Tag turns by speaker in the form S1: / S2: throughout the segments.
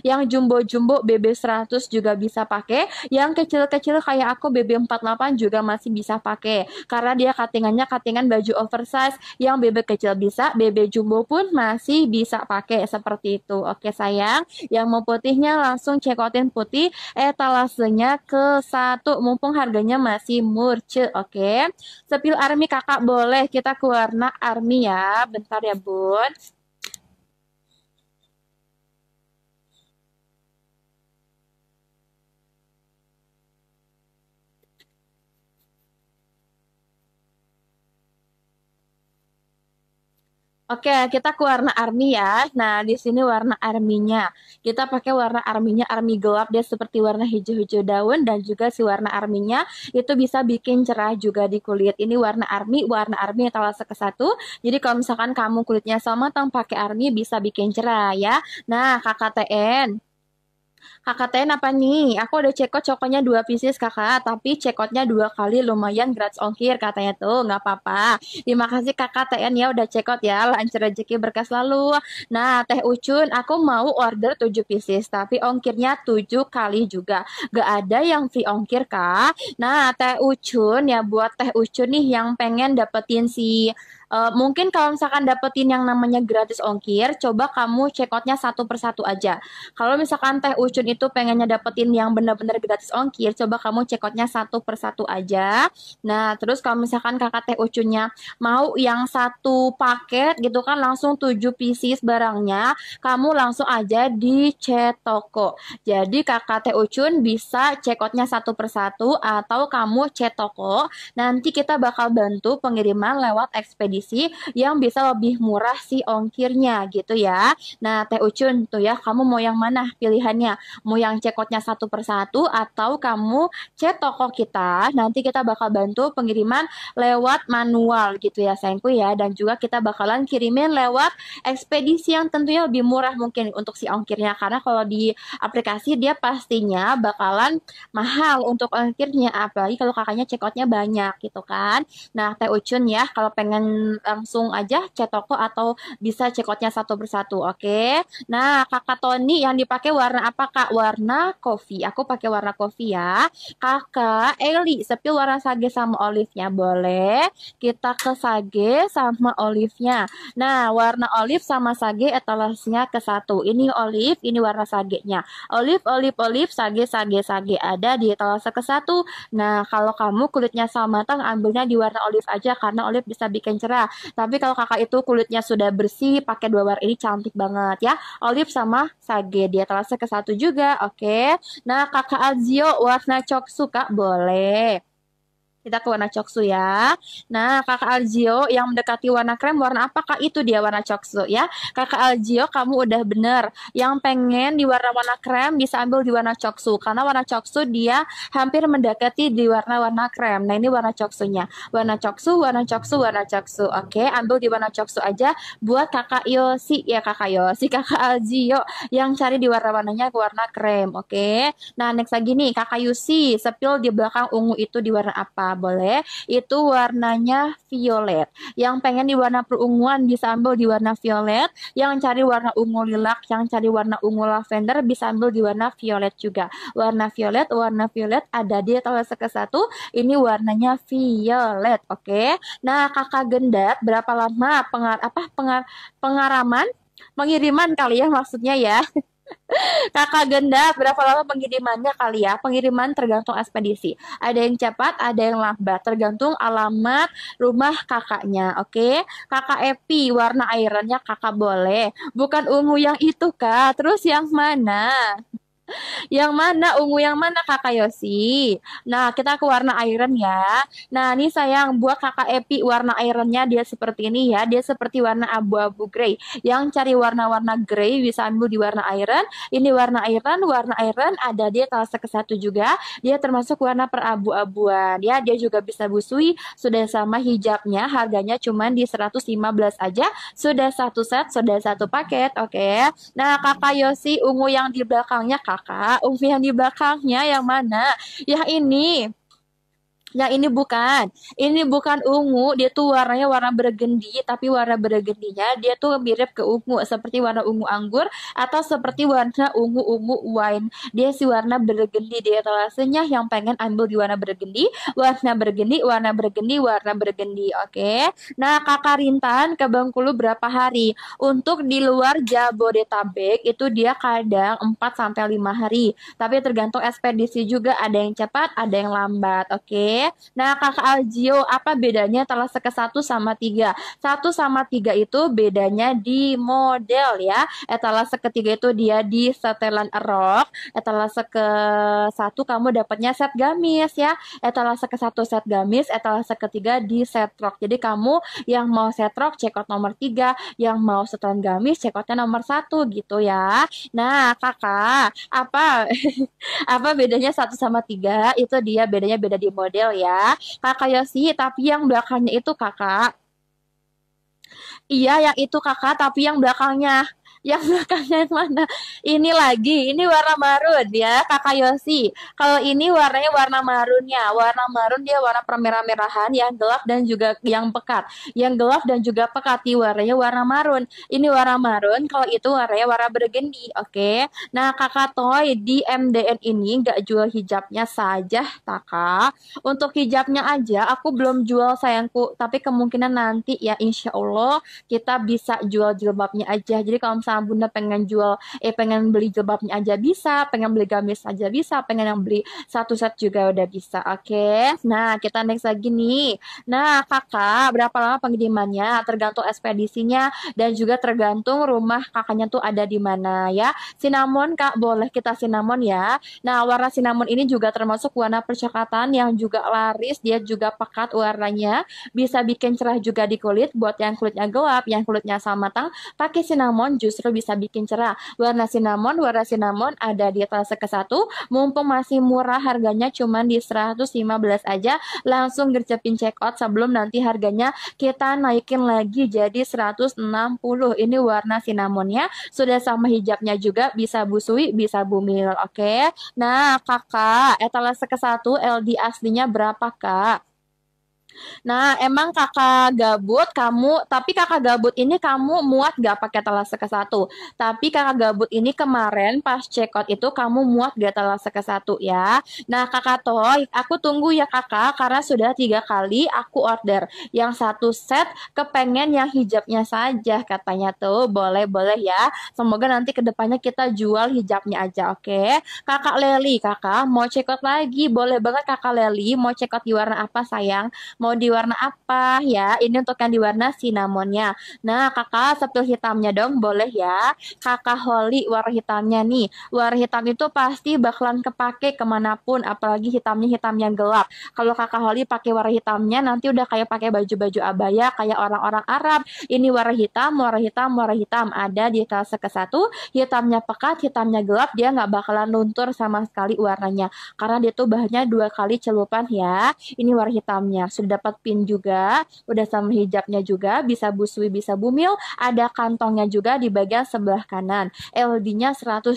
S1: yang jumbo-jumbo BB100 juga bisa pakai, yang kecil-kecil kayak aku BB48 juga masih bisa pakai karena dia katingannya katingan baju oversize yang BB kecil bisa, BB jumbo pun masih bisa pakai seperti itu. Oke sayang, yang mau putihnya langsung cekotin putih etalasenya ke satu mumpung harganya masih murce. Oke, sepil army kakak boleh kita ke warna army ya. Bentar ya bun. Oke, kita ke warna army ya. Nah, di sini warna arminya. Kita pakai warna arminya army gelap dia seperti warna hijau-hijau daun dan juga si warna arminya itu bisa bikin cerah juga di kulit. Ini warna army, warna army etalase ke satu. Jadi kalau misalkan kamu kulitnya sama, tang pakai army bisa bikin cerah ya. Nah, KKTN Kakak Ten apa nih? Aku udah cekot cokonya dua pieces kakak, tapi cekotnya dua kali lumayan gratis ongkir katanya tuh, nggak apa-apa. Terima kasih kakak Ten ya udah cekot ya, lancar rezeki berkas lalu. Nah, Teh Ucun, aku mau order tujuh pieces, tapi ongkirnya tujuh kali juga. Gak ada yang free ongkir kak. Nah, Teh Ucun ya buat Teh Ucun nih yang pengen dapetin si Uh, mungkin kalau misalkan dapetin yang namanya gratis ongkir, coba kamu check outnya satu persatu aja. Kalau misalkan Teh Ucun itu pengennya dapetin yang benar-benar gratis ongkir, coba kamu check outnya satu persatu aja. Nah, terus kalau misalkan kakak Teh Ucunnya mau yang satu paket gitu kan langsung tujuh pieces barangnya, kamu langsung aja di chat toko. Jadi kakak Teh Ucun bisa check outnya satu persatu atau kamu chat toko. Nanti kita bakal bantu pengiriman lewat ekspedisi televisi yang bisa lebih murah si ongkirnya gitu ya. Nah, Teh Ucun tuh ya, kamu mau yang mana pilihannya? Mau yang cekotnya satu persatu atau kamu cek toko kita? Nanti kita bakal bantu pengiriman lewat manual gitu ya, Sayangku ya. Dan juga kita bakalan kirimin lewat ekspedisi yang tentunya lebih murah mungkin untuk si ongkirnya karena kalau di aplikasi dia pastinya bakalan mahal untuk ongkirnya apalagi kalau kakaknya cekotnya banyak gitu kan. Nah, Teh Ucun ya kalau pengen langsung aja chat toko atau bisa cekotnya satu persatu. Oke. Okay? Nah, Kakak Tony yang dipakai warna apa Kak? Warna kopi Aku pakai warna kopi ya. Kakak Eli sepil warna sage sama olive-nya boleh. Kita ke sage sama olive-nya. Nah, warna olive sama sage etalasnya ke satu. Ini olive, ini warna sage nya Olive, olive, olive, sage, sage, sage ada di etalase ke satu. Nah, kalau kamu kulitnya sama matang ambilnya di warna olive aja karena olive bisa bikin cerah tapi kalau kakak itu kulitnya sudah bersih, pakai dua warna ini cantik banget ya. Olive sama sage, dia terasa ke satu juga, oke. Okay? Nah, kakak Azio warna cok suka boleh. Kita ke warna coksu ya. Nah, kakak Aljio yang mendekati warna krem warna apa kak? Itu dia warna coksu ya. Kakak Aljio, kamu udah bener. Yang pengen di warna-warna krem bisa ambil di warna coksu. Karena warna coksu dia hampir mendekati di warna-warna krem. Nah, ini warna coksunya. Warna coksu, warna coksu, warna coksu. Oke, ambil di warna coksu aja buat kakak Yosi. Ya kakak Yosi, kakak Aljio yang cari di warna-warnanya warna krem. Oke, nah next lagi nih kakak Yosi Sepil di belakang ungu itu di warna apa? boleh itu warnanya violet yang pengen di warna perunguan bisa ambil di warna violet yang cari warna ungu lilak yang cari warna ungu lavender bisa ambil di warna violet juga warna violet warna violet ada di kalau ke satu ini warnanya violet oke okay? nah kakak gendat berapa lama pengar apa pengar pengaraman pengiriman kali ya maksudnya ya Kakak Genda, berapa lama pengirimannya kali ya? Pengiriman tergantung ekspedisi. Ada yang cepat, ada yang lambat, tergantung alamat rumah kakaknya. Oke, okay? kakak Epi, warna airannya kakak boleh, bukan ungu yang itu kak. Terus yang mana? yang mana ungu yang mana kakak Yosi? Nah kita ke warna iron ya. Nah ini sayang buat kakak Epi warna ironnya dia seperti ini ya. Dia seperti warna abu-abu grey. Yang cari warna-warna grey bisa ambil di warna iron. Ini warna iron, warna iron ada dia kelas ke satu juga. Dia termasuk warna perabu-abuan ya. Dia juga bisa busui. Sudah sama hijabnya harganya cuma di 115 aja. Sudah satu set, sudah satu paket. Oke. Okay. Nah kakak Yosi ungu yang di belakangnya kakak kakak, Umi yang di belakangnya yang mana? Yang ini. Yang nah, ini bukan. Ini bukan ungu, dia tuh warnanya warna bergendi, tapi warna bergendinya dia tuh mirip ke ungu, seperti warna ungu anggur atau seperti warna ungu-ungu wine. Dia sih warna bergendi di etalasenya yang pengen ambil di warna bergendi, warna bergendi, warna bergendi, warna bergendi. Oke. Okay? Nah, Kakak Rintan ke Bengkulu berapa hari? Untuk di luar Jabodetabek itu dia kadang 4 sampai 5 hari, tapi tergantung ekspedisi juga ada yang cepat, ada yang lambat. Oke. Okay? Ya. Nah, Kakak Aljio, apa bedanya telah ke 1 sama 3? 1 sama 3 itu bedanya di model ya. Etalase eh, ketiga itu dia di setelan rok. Etalase eh, ke 1 kamu dapatnya set gamis ya. Etalase eh, ke 1 set gamis, etalase ketiga di set rok. Jadi kamu yang mau set rok check out nomor 3, yang mau setelan gamis check outnya nomor 1 gitu ya. Nah, Kakak, apa apa bedanya 1 sama 3? Itu dia bedanya beda di model ya. Kakak Yosi, tapi yang belakangnya itu kakak. Iya, yang itu kakak, tapi yang belakangnya yang belakangnya yang mana ini lagi ini warna marun ya kakak Yosi kalau ini warnanya warna marunnya warna marun dia warna permerah merahan yang gelap dan juga yang pekat yang gelap dan juga pekat di warnanya warna marun ini warna marun kalau itu warnanya warna bergendi oke okay? nah kakak Toy di MDN ini nggak jual hijabnya saja kakak untuk hijabnya aja aku belum jual sayangku tapi kemungkinan nanti ya insya Allah kita bisa jual jilbabnya aja jadi kalau misalnya sama bunda pengen jual eh pengen beli jilbabnya aja bisa pengen beli gamis aja bisa pengen yang beli satu set juga udah bisa oke okay? nah kita next lagi nih nah kakak berapa lama pengirimannya tergantung ekspedisinya dan juga tergantung rumah kakaknya tuh ada di mana ya Sinamon kak boleh kita sinamon ya nah warna sinamon ini juga termasuk warna percakatan yang juga laris dia juga pekat warnanya bisa bikin cerah juga di kulit buat yang kulitnya gelap yang kulitnya sama matang pakai sinamon justru justru bisa bikin cerah. Warna cinnamon, warna cinnamon ada di etalase ke-1, mumpung masih murah harganya cuma di 115 aja, langsung gercepin check out sebelum nanti harganya kita naikin lagi jadi 160. Ini warna cinnamonnya, sudah sama hijabnya juga bisa busui, bisa bumil, oke? Okay? Nah, Kakak, etalase ke-1 LD aslinya berapa, Kak? Nah, emang kakak gabut kamu, tapi kakak gabut ini kamu muat gak pakai talase ke satu. Tapi kakak gabut ini kemarin pas check out itu kamu muat gak talase ke satu ya. Nah, kakak toy, aku tunggu ya kakak karena sudah tiga kali aku order. Yang satu set kepengen yang hijabnya saja katanya tuh boleh-boleh ya. Semoga nanti kedepannya kita jual hijabnya aja, oke? Okay? Kakak Leli, kakak mau check out lagi, boleh banget kakak Leli mau check out di warna apa sayang? mau diwarna apa ya ini untuk yang diwarna cinnamonnya nah kakak sepil hitamnya dong boleh ya kakak holy warna hitamnya nih warna hitam itu pasti bakalan kepake kemanapun apalagi hitamnya hitam yang gelap kalau kakak holy pakai warna hitamnya nanti udah kayak pakai baju-baju abaya kayak orang-orang Arab ini warna hitam warna hitam warna hitam ada di kelas ke satu hitamnya pekat hitamnya gelap dia nggak bakalan luntur sama sekali warnanya karena dia tuh bahannya dua kali celupan ya ini warna hitamnya sudah dapat pin juga, udah sama hijabnya juga, bisa busui, bisa bumil, ada kantongnya juga di bagian sebelah kanan. LD-nya 130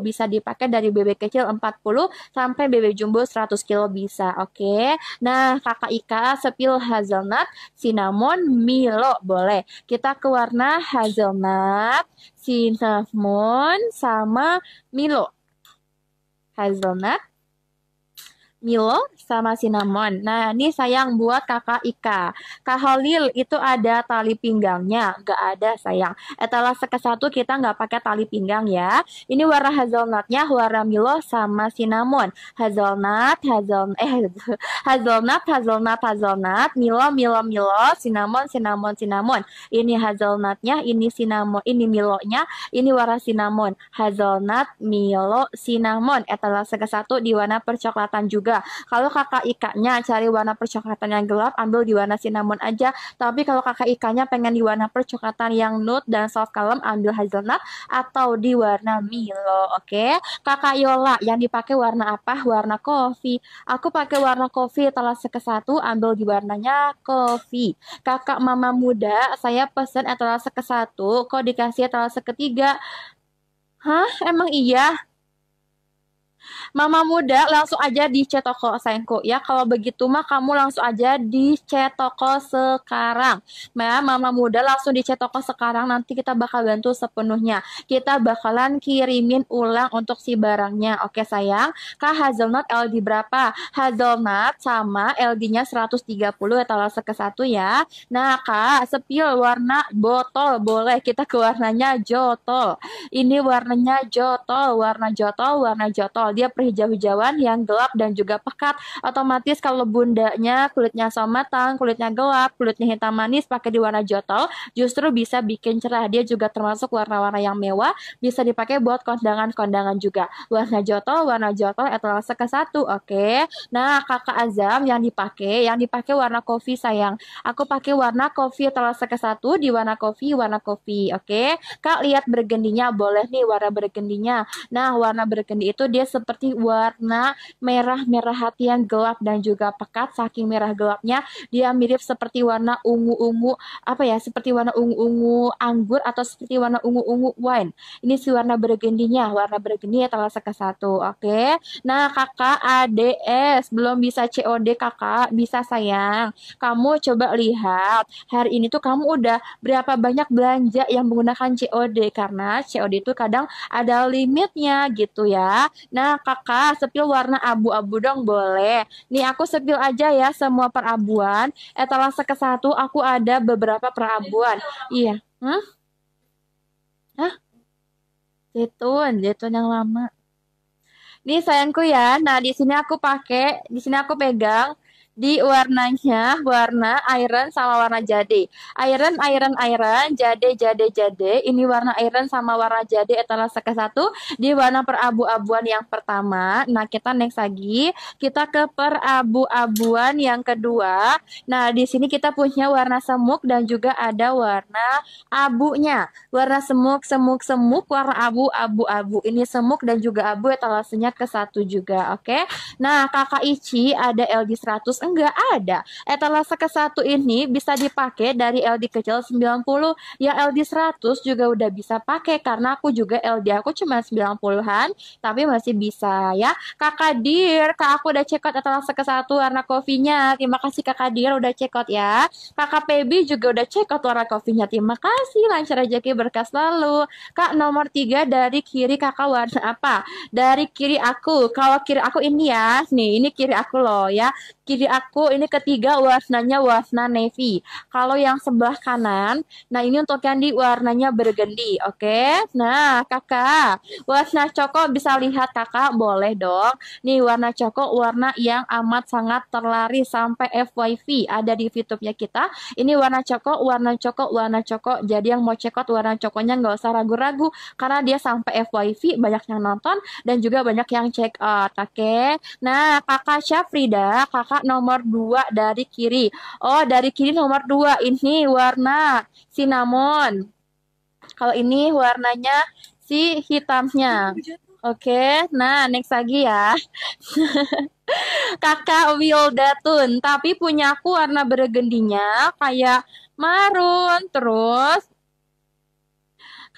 S1: bisa dipakai dari BB kecil 40 sampai BB jumbo 100 kilo bisa. Oke. Okay? Nah, Kakak Ika sepil hazelnut, cinnamon, milo boleh. Kita ke warna hazelnut, cinnamon sama milo. Hazelnut, Milo sama cinnamon. Nah, ini sayang buat kakak Ika. Kak Halil itu ada tali pinggangnya, nggak ada sayang. Etalah sekesatu satu kita nggak pakai tali pinggang ya. Ini warna hazelnutnya warna Milo sama cinnamon. Hazelnut, hazelnut, eh hazelnut, hazelnut, hazelnut, Milo, Milo, Milo, cinnamon, cinnamon, cinnamon. Ini hazelnutnya, ini cinnamon, ini Milonya, ini warna cinnamon. Hazelnut, Milo, cinnamon. Etalah sekesatu satu di warna percoklatan juga juga. Kalau kakak ikannya cari warna percoklatan yang gelap, ambil di warna cinnamon aja. Tapi kalau kakak ikannya pengen di warna percoklatan yang nude dan soft kalem, ambil hazelnut atau di warna Milo, oke? Okay? Kakak Yola yang dipakai warna apa? Warna coffee. Aku pakai warna coffee telah ke satu, ambil di warnanya coffee. Kakak mama muda, saya pesen etalase ke satu, kok dikasih etalase ketiga? Hah? Emang iya? Mama muda langsung aja di chat toko sayangku ya. Kalau begitu mah kamu langsung aja di chat toko sekarang. ma mama muda langsung di chat toko sekarang nanti kita bakal bantu sepenuhnya. Kita bakalan kirimin ulang untuk si barangnya. Oke sayang, Kak hazelnut LD berapa? Hazelnut sama LD-nya 130 etalase ke satu ya. Nah, Kak, sepil warna botol boleh kita ke warnanya jotol. Ini warnanya jotol, warna jotol, warna jotol kalau dia perhijau-hijauan yang gelap dan juga pekat. Otomatis kalau bundanya kulitnya somatang, matang, kulitnya gelap, kulitnya hitam manis pakai di warna jotol, justru bisa bikin cerah. Dia juga termasuk warna-warna yang mewah, bisa dipakai buat kondangan-kondangan juga. Warna jotol, warna jotol etalase ke satu, oke. Okay? Nah, kakak Azam yang dipakai, yang dipakai warna kopi sayang. Aku pakai warna kopi etalase ke satu di warna kopi, warna kopi, oke. Okay? Kak lihat bergendinya, boleh nih warna bergendinya. Nah, warna bergendi itu dia seperti warna merah merah hati yang gelap dan juga pekat saking merah gelapnya dia mirip seperti warna ungu-ungu apa ya seperti warna ungu-ungu anggur atau seperti warna ungu-ungu wine. Ini si warna bergendinya, warna bergendi ya ke satu. Oke. Nah, Kakak ADS eh, belum bisa COD Kakak, bisa sayang. Kamu coba lihat hari ini tuh kamu udah berapa banyak belanja yang menggunakan COD karena COD itu kadang ada limitnya gitu ya. Nah, kakak, sepil warna abu-abu dong boleh. Nih, aku sepil aja ya semua perabuan. Etalase ke satu, aku ada beberapa perabuan. Iya. Hah? Hah? Zaitun, zaitun yang lama. Nih sayangku ya. Nah, di sini aku pakai, di sini aku pegang di warnanya warna iron sama warna jade. Iron, iron, iron, jade, jade, jade. Ini warna iron sama warna jade etalase ke satu di warna perabu-abuan yang pertama. Nah, kita next lagi, kita ke perabu-abuan yang kedua. Nah, di sini kita punya warna semuk dan juga ada warna abunya. Warna semuk, semuk, semuk, warna abu, abu, abu. Ini semuk dan juga abu etalasenya ke satu juga, oke? Okay? Nah, kakak Ici ada LG 100 Enggak ada. Etalase ke satu ini bisa dipakai dari LD kecil 90, ya LD 100 juga udah bisa pakai karena aku juga LD aku cuma 90-an, tapi masih bisa ya. Kakak Dir, Kak aku udah cekot etalase ke satu warna kofinya Terima kasih Kakak Dir udah cekot ya. Kakak Pebi juga udah cekot warna kofinya Terima kasih lancar rezeki berkas lalu Kak nomor tiga dari kiri Kakak warna apa? Dari kiri aku. Kalau kiri aku ini ya. Nih, ini kiri aku loh ya kiri aku ini ketiga warnanya warna navy. Kalau yang sebelah kanan, nah ini untuk yang di warnanya bergendi, oke? Okay? Nah, kakak, warna coko bisa lihat kakak, boleh dong. Nih warna coko warna yang amat sangat terlaris sampai FYV ada di YouTube-nya kita. Ini warna coko, warna coko, warna coko. Jadi yang mau cekot warna cokonya nggak usah ragu-ragu karena dia sampai FYV banyak yang nonton dan juga banyak yang check out, oke? Okay? Nah, kakak Syafrida, kakak nomor 2 dari kiri. Oh, dari kiri nomor 2 ini warna cinnamon. Kalau ini warnanya si hitamnya. Oke, okay, nah next lagi ya. Kakak Wildatun, tapi punyaku warna bergendinya kayak marun, terus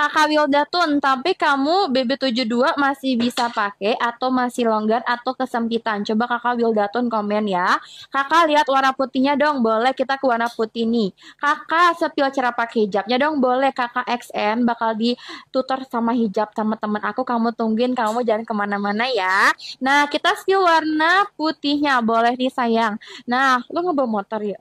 S1: kakak Wilda Tun, tapi kamu BB72 masih bisa pakai atau masih longgar atau kesempitan. Coba kakak Wilda Tun komen ya. Kakak lihat warna putihnya dong, boleh kita ke warna putih nih. Kakak sepil cara pakai hijabnya dong, boleh kakak XN bakal ditutor sama hijab sama temen aku. Kamu tungguin, kamu jangan kemana-mana ya. Nah, kita sih warna putihnya, boleh nih sayang. Nah, lu ngebawa motor ya?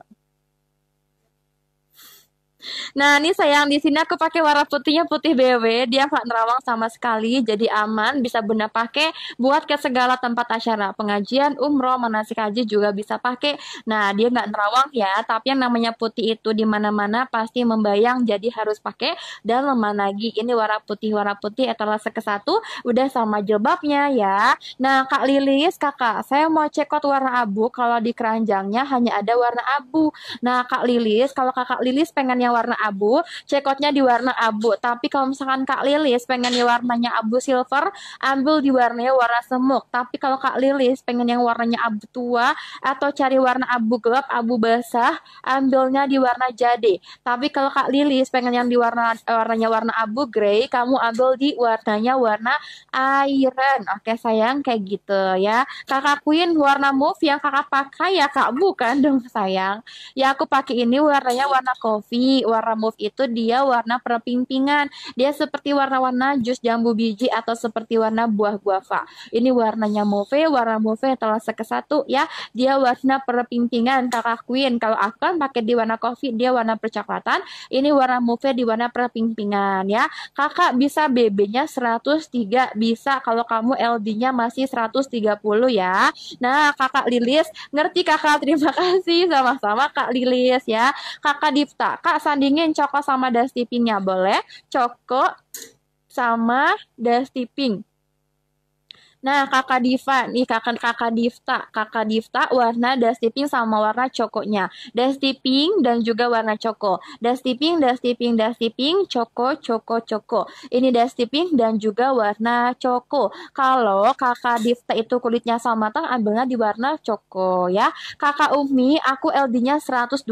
S1: Nah ini sayang di sini aku pakai warna putihnya putih BW dia nggak nerawang sama sekali jadi aman bisa bunda pakai buat ke segala tempat acara pengajian umroh manasik haji juga bisa pakai. Nah dia nggak nerawang ya tapi yang namanya putih itu di mana mana pasti membayang jadi harus pakai dan lemah lagi ini warna putih warna putih etalase ke satu udah sama jilbabnya ya. Nah Kak Lilis kakak saya mau cekot warna abu kalau di keranjangnya hanya ada warna abu. Nah Kak Lilis kalau kakak Lilis pengen yang warna abu, cekotnya di warna abu. Tapi kalau misalkan Kak Lilis pengen yang warnanya abu silver, ambil di warnanya warna semuk. Tapi kalau Kak Lilis pengen yang warnanya abu tua atau cari warna abu gelap, abu basah, ambilnya di warna jade. Tapi kalau Kak Lilis pengen yang di warna warnanya warna abu grey, kamu ambil di warnanya warna iron. Oke sayang kayak gitu ya. Kakak Queen warna move yang kakak pakai ya Kak bukan dong sayang. Ya aku pakai ini warnanya warna coffee warna mauve itu dia warna perpimpingan. Dia seperti warna-warna jus jambu biji atau seperti warna buah guava. Ini warnanya move warna mauve telah satu ya. Dia warna perpimpingan kakak Queen. Kalau akan pakai di warna coffee, dia warna percoklatan. Ini warna move di warna perpimpingan ya. Kakak bisa BB-nya 103 bisa kalau kamu LD-nya masih 130 ya. Nah, Kakak Lilis, ngerti Kakak? Terima kasih sama-sama Kak Lilis ya. Kakak Dipta, Kak sandingin Coko sama Dusty Pinknya boleh? Coko sama Dusty Pink. Nah, kakak Diva nih, kakak kakak Difta, kakak Difta warna dusty pink sama warna cokonya. Dusty pink dan juga warna coko. Dusty pink, dusty pink, dusty pink, coko, coko, coko. Ini dusty pink dan juga warna coko. Kalau kakak Difta itu kulitnya sama matang, ambilnya di warna coko ya. Kakak Umi, aku LD-nya 120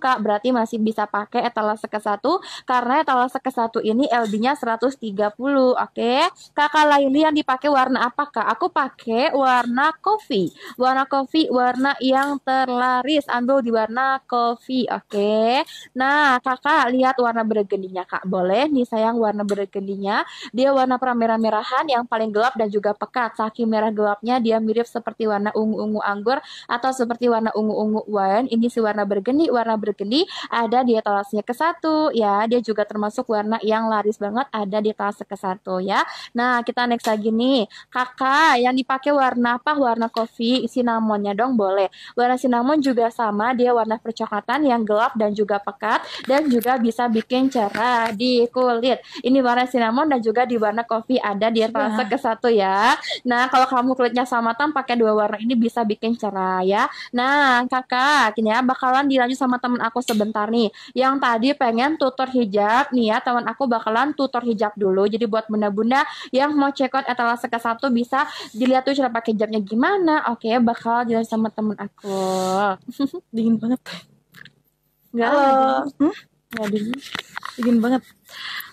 S1: Kak, berarti masih bisa pakai etalase ke 1 karena etalase ke 1 ini LD-nya 130. Oke. Okay? Kakak Laili yang dipakai warna apa Kak, aku pakai warna coffee. Warna coffee warna yang terlaris. Ambil di warna coffee, oke. Okay? Nah, Kakak lihat warna bergendinya, Kak. Boleh nih sayang warna bergendinya. Dia warna merah-merahan yang paling gelap dan juga pekat. Saking merah gelapnya dia mirip seperti warna ungu-ungu anggur atau seperti warna ungu-ungu wine. Ini si warna bergendi, warna bergendi ada dia talasnya ke satu ya. Dia juga termasuk warna yang laris banget ada di tas ke satu ya. Nah, kita next lagi nih. Kakak Kak, yang dipakai warna apa? Warna kopi, sinamonnya dong boleh. Warna sinamon juga sama, dia warna percoklatan yang gelap dan juga pekat dan juga bisa bikin cerah di kulit. Ini warna sinamon dan juga di warna kopi ada di fase iya. ke satu ya. Nah, kalau kamu kulitnya sama tan pakai dua warna ini bisa bikin cerah ya. Nah, kakak, ini ya bakalan dilanjut sama teman aku sebentar nih. Yang tadi pengen tutor hijab nih ya, teman aku bakalan tutor hijab dulu. Jadi buat bunda-bunda yang mau check out etalase ke satu bisa bisa dilihat tuh cara pakai jamnya gimana oke okay, bakal jalan sama temen aku dingin banget nggak dingin, Hmm? dingin
S2: dingin banget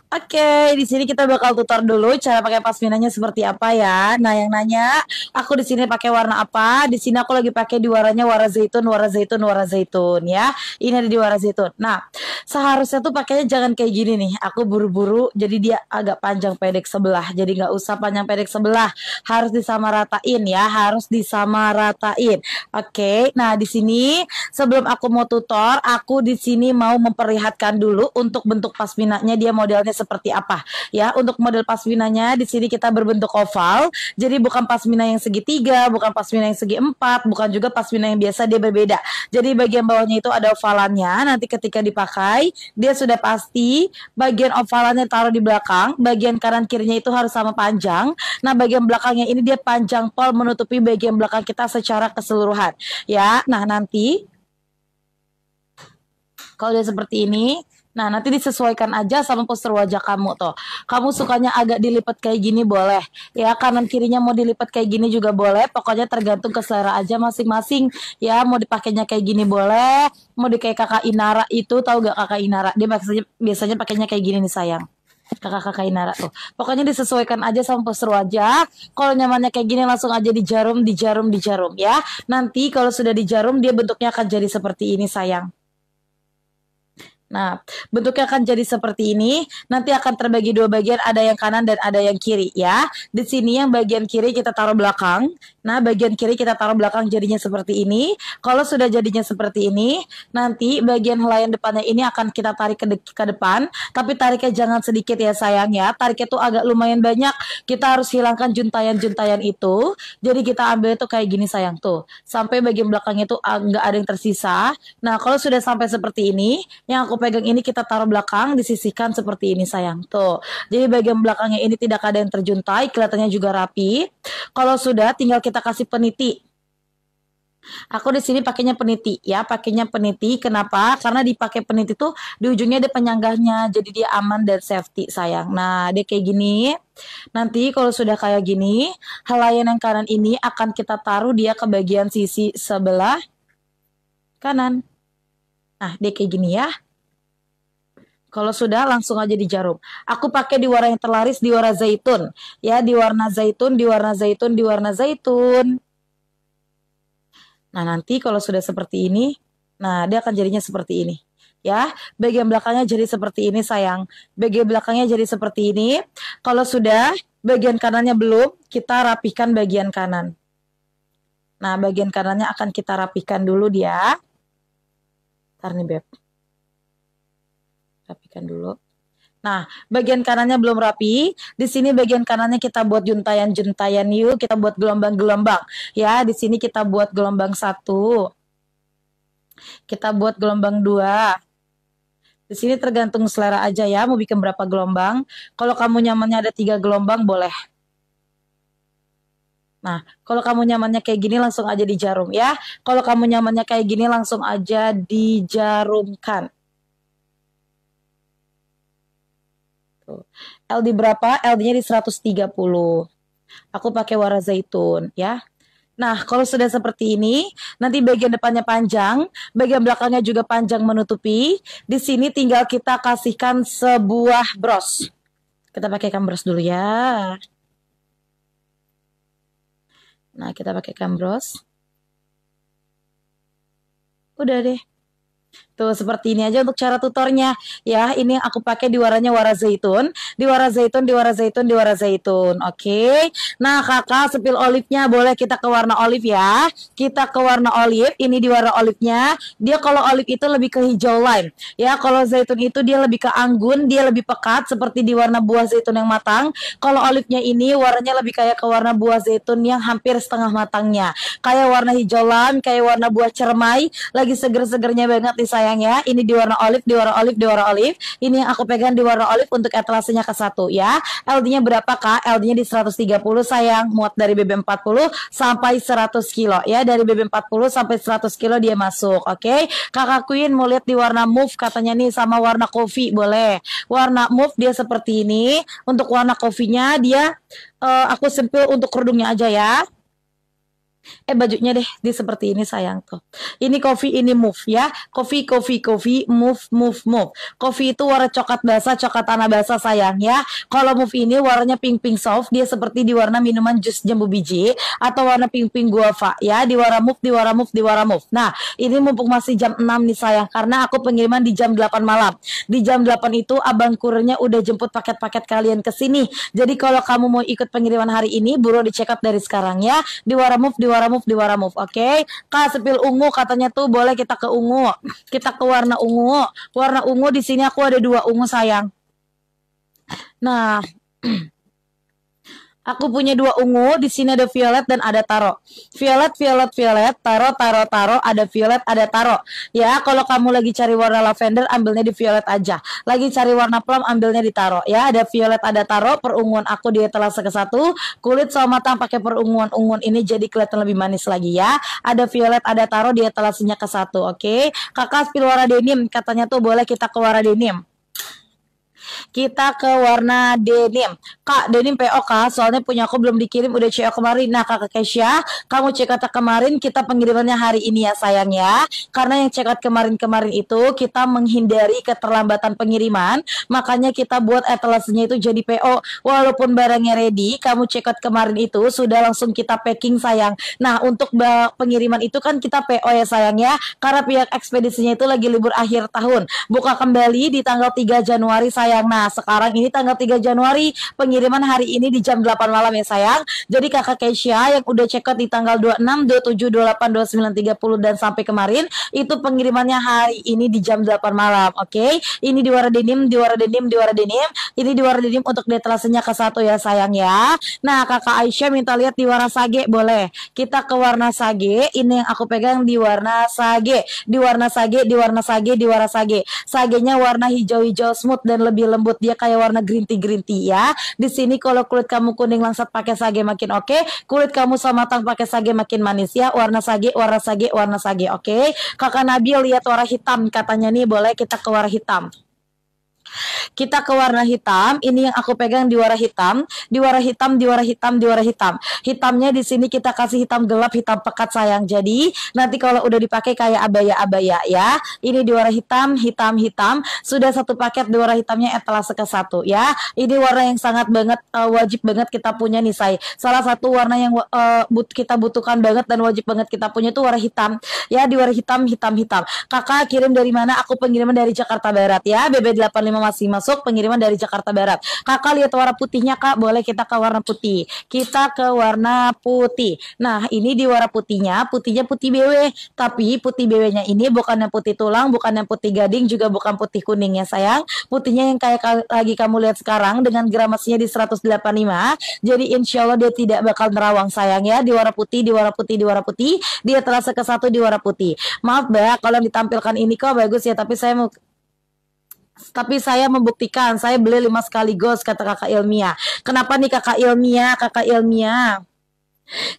S2: Oke, di sini kita bakal tutor dulu cara pakai pasminanya seperti apa ya. Nah, yang nanya, aku di sini pakai warna apa? Di sini aku lagi pakai di warnanya warna zaitun, warna zaitun, warna zaitun ya. Ini ada di warna zaitun. Nah, seharusnya tuh pakainya jangan kayak gini nih. Aku buru-buru, jadi dia agak panjang pendek sebelah. Jadi nggak usah panjang pendek sebelah, harus disamaratain ya, harus disamaratain. Oke, nah di sini sebelum aku mau tutor, aku di sini mau memperlihatkan dulu untuk bentuk pasminanya dia modelnya seperti apa ya. Untuk model pasminanya di sini kita berbentuk oval. Jadi bukan pasmina yang segitiga, bukan pasmina yang segi empat, bukan juga pasmina yang biasa dia berbeda. Jadi bagian bawahnya itu ada ovalannya. Nanti ketika dipakai dia sudah pasti bagian ovalannya taruh di belakang, bagian kanan kirinya itu harus sama panjang. Nah bagian belakangnya ini dia panjang pol menutupi bagian belakang kita secara keseluruhan ya. Nah nanti kalau dia seperti ini Nah, nanti disesuaikan aja sama poster wajah kamu tuh. Kamu sukanya agak dilipat kayak gini boleh. Ya, kanan kirinya mau dilipat kayak gini juga boleh. Pokoknya tergantung ke selera aja masing-masing. Ya, mau dipakainya kayak gini boleh. Mau di kayak kakak Inara itu tahu gak kakak Inara? Dia biasanya biasanya pakainya kayak gini nih sayang kakak-kakak Inara tuh. Pokoknya disesuaikan aja sama poster wajah. Kalau nyamannya kayak gini langsung aja di jarum, di jarum, di jarum ya. Nanti kalau sudah di jarum dia bentuknya akan jadi seperti ini sayang. Nah, bentuknya akan jadi seperti ini. Nanti akan terbagi dua bagian, ada yang kanan dan ada yang kiri ya. Di sini yang bagian kiri kita taruh belakang. Nah, bagian kiri kita taruh belakang jadinya seperti ini. Kalau sudah jadinya seperti ini, nanti bagian helaian depannya ini akan kita tarik ke, de ke depan, tapi tariknya jangan sedikit ya sayang ya. Tariknya tuh agak lumayan banyak. Kita harus hilangkan juntayan-juntayan itu. Jadi kita ambil itu kayak gini sayang tuh. Sampai bagian belakangnya itu ah, nggak ada yang tersisa. Nah, kalau sudah sampai seperti ini, yang aku pegang ini kita taruh belakang, disisihkan seperti ini sayang. Tuh. Jadi bagian belakangnya ini tidak ada yang terjuntai, kelihatannya juga rapi. Kalau sudah tinggal kita kasih peniti. Aku di sini pakainya peniti ya, pakainya peniti. Kenapa? Karena dipakai peniti tuh di ujungnya ada penyanggahnya, jadi dia aman dan safety sayang. Nah, dia kayak gini. Nanti kalau sudah kayak gini, helai yang kanan ini akan kita taruh dia ke bagian sisi sebelah kanan. Nah, dia kayak gini ya. Kalau sudah langsung aja di jarum. Aku pakai di warna yang terlaris di warna zaitun. Ya, di warna zaitun, di warna zaitun, di warna zaitun. Nah, nanti kalau sudah seperti ini, nah dia akan jadinya seperti ini. Ya, bagian belakangnya jadi seperti ini sayang. Bagian belakangnya jadi seperti ini. Kalau sudah, bagian kanannya belum, kita rapikan bagian kanan. Nah, bagian kanannya akan kita rapikan dulu dia. Ntar nih, Beb rapikan dulu. Nah, bagian kanannya belum rapi. Di sini bagian kanannya kita buat juntayan-juntayan yuk. Kita buat gelombang-gelombang. Ya, di sini kita buat gelombang satu. Kita buat gelombang dua. Di sini tergantung selera aja ya, mau bikin berapa gelombang. Kalau kamu nyamannya ada tiga gelombang, boleh. Nah, kalau kamu nyamannya kayak gini langsung aja dijarum ya. Kalau kamu nyamannya kayak gini langsung aja dijarumkan. gitu. L di berapa? L nya di 130. Aku pakai warna zaitun ya. Nah, kalau sudah seperti ini, nanti bagian depannya panjang, bagian belakangnya juga panjang menutupi. Di sini tinggal kita kasihkan sebuah bros. Kita pakaikan bros dulu ya. Nah, kita pakaikan bros. Udah deh. Tuh gitu. seperti ini aja untuk cara tutornya ya. Ini aku pakai di warnanya warna zaitun, di warna zaitun, di warna zaitun, di warna zaitun. Oke. Okay? Nah, Kakak sepil olive-nya boleh kita ke warna olive ya. Kita ke warna olive. Ini di warna olive-nya. Dia kalau olive itu lebih ke hijau lime. Ya, kalau zaitun itu dia lebih ke anggun, dia lebih pekat seperti di warna buah zaitun yang matang. Kalau olive-nya ini warnanya lebih kayak ke warna buah zaitun yang hampir setengah matangnya. Kayak warna hijau lime, kayak warna buah cermai, lagi seger-segernya banget di saya sayang ya. Ini di warna olive, di warna olive, di warna olive. Ini yang aku pegang di warna olive untuk etalasenya ke satu ya. LD-nya berapa kak? LD-nya di 130 sayang. Muat dari BB40 sampai 100 kilo ya. Dari BB40 sampai 100 kilo dia masuk. Oke. Okay? Kakak Queen mau lihat di warna move katanya nih sama warna coffee boleh. Warna move dia seperti ini. Untuk warna coffee-nya dia uh, aku sempil untuk kerudungnya aja ya eh bajunya deh di seperti ini sayang tuh ini coffee ini move ya coffee coffee coffee move move move coffee itu warna coklat basah coklat tanah basah sayang ya kalau move ini warnanya pink pink soft dia seperti di warna minuman jus jambu biji atau warna pink pink guava ya di warna move di warna move di warna move nah ini mumpung masih jam 6 nih sayang karena aku pengiriman di jam 8 malam di jam 8 itu abang kurirnya udah jemput paket-paket kalian ke sini jadi kalau kamu mau ikut pengiriman hari ini buru di dari sekarang ya di warna move di warna move di move oke? Okay? Kak sepil ungu katanya tuh boleh kita ke ungu, kita ke warna ungu, warna ungu di sini aku ada dua ungu sayang. Nah, Aku punya dua ungu, di sini ada violet dan ada taro. Violet, violet, violet, taro, taro, taro, ada violet, ada taro. Ya, kalau kamu lagi cari warna lavender, ambilnya di violet aja. Lagi cari warna plum, ambilnya di taro. Ya, ada violet, ada taro, perunguan aku dia telah ke satu. Kulit sama matang pakai perunguan ungun ini jadi kelihatan lebih manis lagi ya. Ada violet, ada taro, dia telah ke satu. Oke, okay? kakak spil warna denim, katanya tuh boleh kita ke warna denim. Kita ke warna denim. Kak, denim po kak soalnya punya aku belum dikirim udah CO kemarin. Nah, Kakak Kesia, kamu check out kemarin kita pengirimannya hari ini ya sayang ya. Karena yang check out kemarin-kemarin itu kita menghindari keterlambatan pengiriman, makanya kita buat etalasenya itu jadi PO. Walaupun barangnya ready, kamu check out kemarin itu sudah langsung kita packing sayang. Nah, untuk pengiriman itu kan kita PO ya sayang ya. Karena pihak ekspedisinya itu lagi libur akhir tahun. Buka kembali di tanggal 3 Januari sayang sayang. Nah, sekarang ini tanggal 3 Januari, pengiriman hari ini di jam 8 malam ya sayang. Jadi kakak Keisha yang udah check out di tanggal 26, 27, 28, 29, 30 dan sampai kemarin itu pengirimannya hari ini di jam 8 malam. Oke, okay? ini di warna Denim, di warna Denim, di warna Denim. Ini di warna Denim untuk detasenya ke satu ya sayang ya. Nah, kakak Aisyah minta lihat di warna Sage boleh. Kita ke warna Sage, ini yang aku pegang di warna Sage, di warna Sage, di warna Sage, di warna Sage. Sagenya warna hijau-hijau smooth dan lebih lembut dia kayak warna green tea green tea ya. Di sini kalau kulit kamu kuning langsat pakai sage makin oke, okay. kulit kamu sama selamatan pakai sage makin manis ya. Warna sage, warna sage, warna sage, oke. Okay? Kakak Nabil lihat warna hitam katanya nih boleh kita ke warna hitam. Kita ke warna hitam. Ini yang aku pegang di warna hitam, di warna hitam, di warna hitam, di warna hitam. Hitamnya di sini kita kasih hitam gelap, hitam pekat sayang. Jadi nanti kalau udah dipakai kayak abaya-abaya ya. Ini di warna hitam, hitam, hitam. Sudah satu paket di warna hitamnya etalase ke satu ya. Ini warna yang sangat banget uh, wajib banget kita punya nih say. Salah satu warna yang uh, but kita butuhkan banget dan wajib banget kita punya itu warna hitam ya. Di warna hitam, hitam, hitam. Kakak kirim dari mana? Aku pengiriman dari Jakarta Barat ya. BB 85 terima masih masuk pengiriman dari Jakarta Barat. Kakak lihat warna putihnya kak, boleh kita ke warna putih. Kita ke warna putih. Nah ini di warna putihnya, putihnya putih BW. Tapi putih BW-nya ini bukan yang putih tulang, bukan yang putih gading, juga bukan putih kuning ya sayang. Putihnya yang kayak lagi kamu lihat sekarang dengan gramasinya di 185. Jadi insya Allah dia tidak bakal nerawang sayang ya. Di warna putih, di warna putih, di warna putih. Dia terasa ke satu di warna putih. Maaf mbak, kalau ditampilkan ini kok bagus ya, tapi saya mau tapi saya membuktikan saya beli lima sekaligus kata kakak ilmiah Kenapa nih kakak ilmiah Kakak ilmiah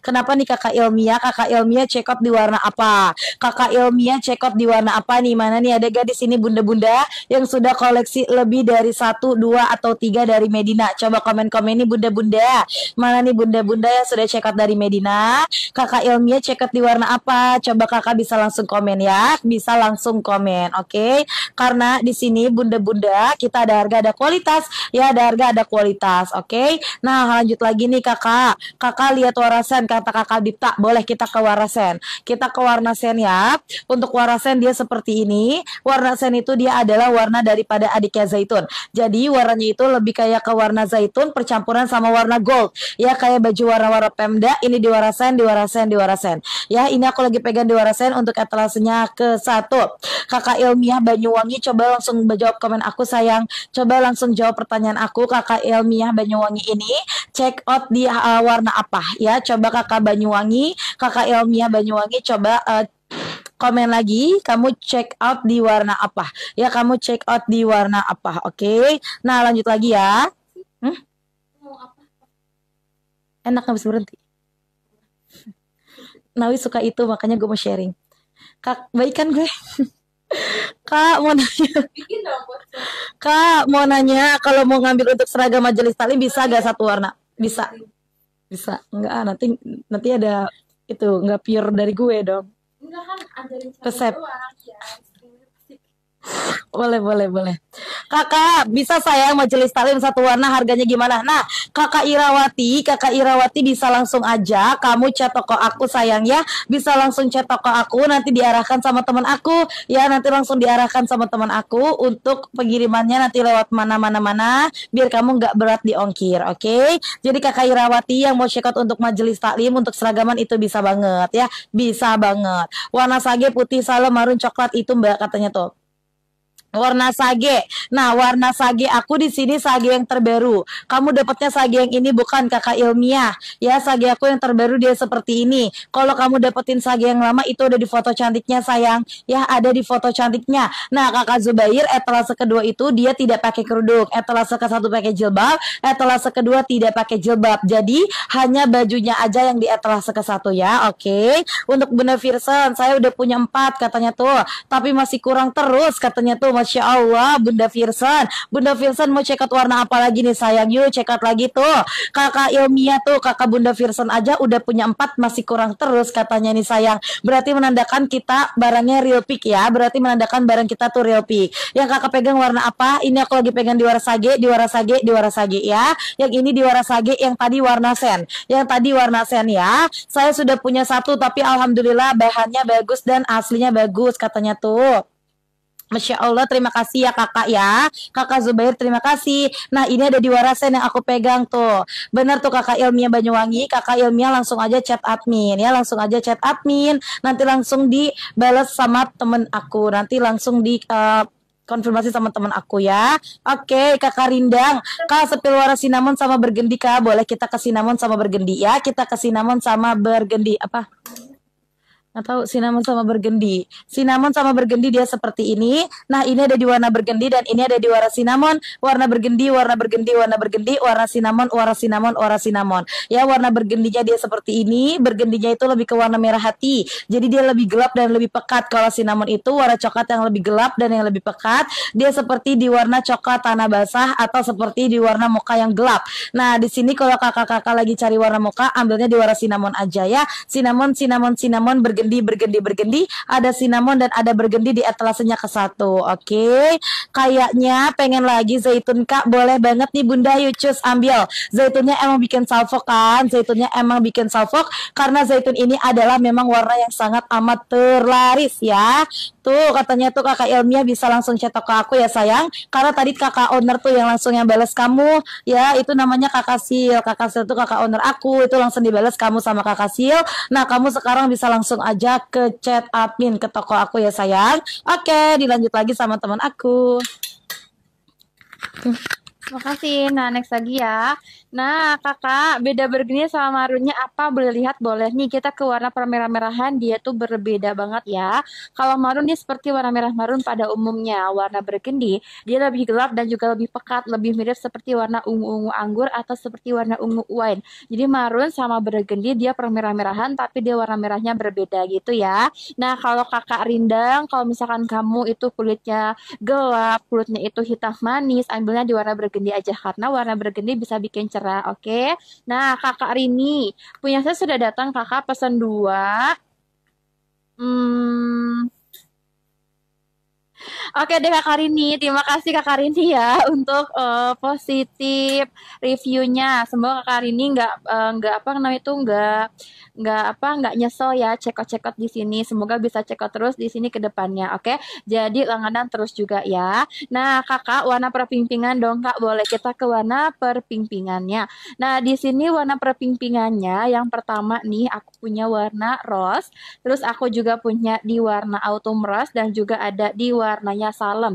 S2: Kenapa nih kakak ilmiah? Kakak ilmiah cekot di warna apa? Kakak ilmiah cekot di warna apa nih? Mana nih ada gadis ini bunda-bunda yang sudah koleksi lebih dari satu, dua atau tiga dari Medina? Coba komen-komen nih bunda-bunda. Mana nih bunda-bunda yang sudah cekot dari Medina? Kakak ilmiah cekot di warna apa? Coba kakak bisa langsung komen ya, bisa langsung komen, oke? Okay? Karena di sini bunda-bunda kita ada harga ada kualitas, ya ada harga ada kualitas, oke? Okay? Nah lanjut lagi nih kakak, kakak lihat warna Warasen kata kakak Dipta boleh kita ke Warasen kita ke sen ya untuk Warasen dia seperti ini warna sen itu dia adalah warna daripada adiknya zaitun jadi warnanya itu lebih kayak ke warna zaitun percampuran sama warna gold ya kayak baju warna-warna Pemda ini di Warasen di Warasen di Warasen ya ini aku lagi pegang di Warasen untuk etalasenya ke satu kakak Ilmiah Banyuwangi coba langsung jawab komen aku sayang coba langsung jawab pertanyaan aku kakak Ilmiah Banyuwangi ini check out di uh, warna apa ya coba kakak Banyuwangi, kakak ilmiah Banyuwangi coba uh, komen lagi kamu check out di warna apa ya kamu check out di warna apa oke okay? nah lanjut lagi ya hmm? enak habis berhenti Nawi suka itu makanya gue mau sharing kak baik kan gue Kak mau nanya Kak mau nanya kalau mau ngambil untuk seragam majelis tali bisa gak satu warna? Bisa bisa enggak ah nanti nanti ada itu enggak pure dari gue dong
S1: enggak kan ada resep doang, ya
S2: boleh boleh boleh
S1: kakak
S2: bisa saya majelis talim satu warna harganya gimana nah kakak Irawati kakak Irawati bisa langsung aja kamu chat toko aku sayang ya bisa langsung chat toko aku nanti diarahkan sama teman aku ya nanti langsung diarahkan sama teman aku untuk pengirimannya nanti lewat mana mana mana biar kamu nggak berat di ongkir oke okay? jadi kakak Irawati yang mau check out untuk majelis taklim untuk seragaman itu bisa banget ya bisa banget warna sage putih salam marun coklat itu mbak katanya tuh Warna sage. Nah, warna sage aku di sini sage yang terbaru. Kamu dapatnya sage yang ini bukan kakak ilmiah. Ya, sage aku yang terbaru dia seperti ini. Kalau kamu dapetin sage yang lama itu ada di foto cantiknya sayang. Ya, ada di foto cantiknya. Nah, kakak Zubair etalase kedua itu dia tidak pakai kerudung. Etalase ke satu pakai jilbab. Etalase kedua tidak pakai jilbab. Jadi, hanya bajunya aja yang di etalase ke satu ya. Oke. Untuk bener Virsen, saya udah punya empat katanya tuh. Tapi masih kurang terus katanya tuh Masya Allah, Bunda Firsan. Bunda Firsan mau cekat warna apa lagi nih sayang? Yuk cekat lagi tuh. Kakak Ilmia tuh, kakak Bunda Firsan aja udah punya empat masih kurang terus katanya nih sayang. Berarti menandakan kita barangnya real pick ya. Berarti menandakan barang kita tuh real pick. Yang kakak pegang warna apa? Ini aku lagi pegang di Warasage, di Warasage, di Warasage ya. Yang ini di Warasage, yang tadi warna sen. Yang tadi warna sen ya. Saya sudah punya satu tapi alhamdulillah bahannya bagus dan aslinya bagus katanya tuh. Masya Allah, terima kasih ya kakak ya. Kakak Zubair, terima kasih. Nah, ini ada di warasan yang aku pegang tuh. benar tuh kakak ilmiah Banyuwangi, kakak ilmiah langsung aja chat admin ya. Langsung aja chat admin, nanti langsung di balas sama temen aku. Nanti langsung di... Uh, konfirmasi sama teman aku ya. Oke, okay, Kakak Rindang, Kak sepil warna sinamon sama bergendi Kak. Boleh kita ke sinamon sama bergendi ya. Kita ke sinamon sama bergendi apa? atau cinnamon sama bergendi. Cinnamon sama bergendi dia seperti ini. Nah, ini ada di warna bergendi dan ini ada di warna cinnamon, warna bergendi, warna bergendi, warna bergendi, warna cinnamon, warna cinnamon, warna cinnamon. Ya, warna bergendinya dia seperti ini, bergendinya itu lebih ke warna merah hati. Jadi dia lebih gelap dan lebih pekat. Kalau cinnamon itu warna coklat yang lebih gelap dan yang lebih pekat. Dia seperti di warna coklat tanah basah atau seperti di warna muka yang gelap. Nah, di sini kalau kakak-kakak lagi cari warna muka, ambilnya di warna cinnamon aja ya. Cinnamon, cinnamon, cinnamon bergendi bergendi bergendi bergendi ada cinnamon dan ada bergendi di atlasnya ke satu oke okay? kayaknya pengen lagi zaitun kak boleh banget nih bunda you choose ambil zaitunnya emang bikin salvo kan zaitunnya emang bikin salvo karena zaitun ini adalah memang warna yang sangat amat terlaris ya Tuh katanya tuh kakak ilmiah bisa langsung chat ke aku ya sayang. Karena tadi kakak owner tuh yang langsung yang balas kamu ya itu namanya kakak sil. Kakak sil tuh kakak owner aku itu langsung dibalas kamu sama kakak sil. Nah kamu sekarang bisa langsung aja ke chat admin ke toko aku ya sayang. Oke dilanjut lagi sama teman aku.
S1: Terima kasih. Nah next lagi ya. Nah, kakak, beda bergini sama marunnya apa? Boleh lihat, boleh. Nih, kita ke warna permerah-merahan, dia tuh berbeda banget ya. Kalau marun, dia seperti warna merah marun pada umumnya. Warna burgundy, dia lebih gelap dan juga lebih pekat, lebih mirip seperti warna ungu-ungu anggur atau seperti warna ungu wine. Jadi marun sama burgundy, dia permerah-merahan, tapi dia warna merahnya berbeda gitu ya. Nah, kalau kakak rindang, kalau misalkan kamu itu kulitnya gelap, kulitnya itu hitam manis, ambilnya di warna burgundy aja. Karena warna burgundy bisa bikin cerah oke? Nah, kakak Rini, punya saya sudah datang kakak pesan dua. Hmm, Oke deh Kak Karini, terima kasih Kak Karini ya untuk uh, positif reviewnya. Semoga Kak Karini nggak uh, nggak apa namanya itu nggak nggak apa nggak nyesel ya cekot-cekot di sini. Semoga bisa cekot terus di sini ke depannya. Oke, jadi langganan terus juga ya. Nah kakak warna perpingpingan dong kak boleh kita ke warna perpingpingannya. Nah di sini warna perpingpingannya yang pertama nih aku punya warna rose, terus aku juga punya di warna autumn rose dan juga ada di warna warnanya salam.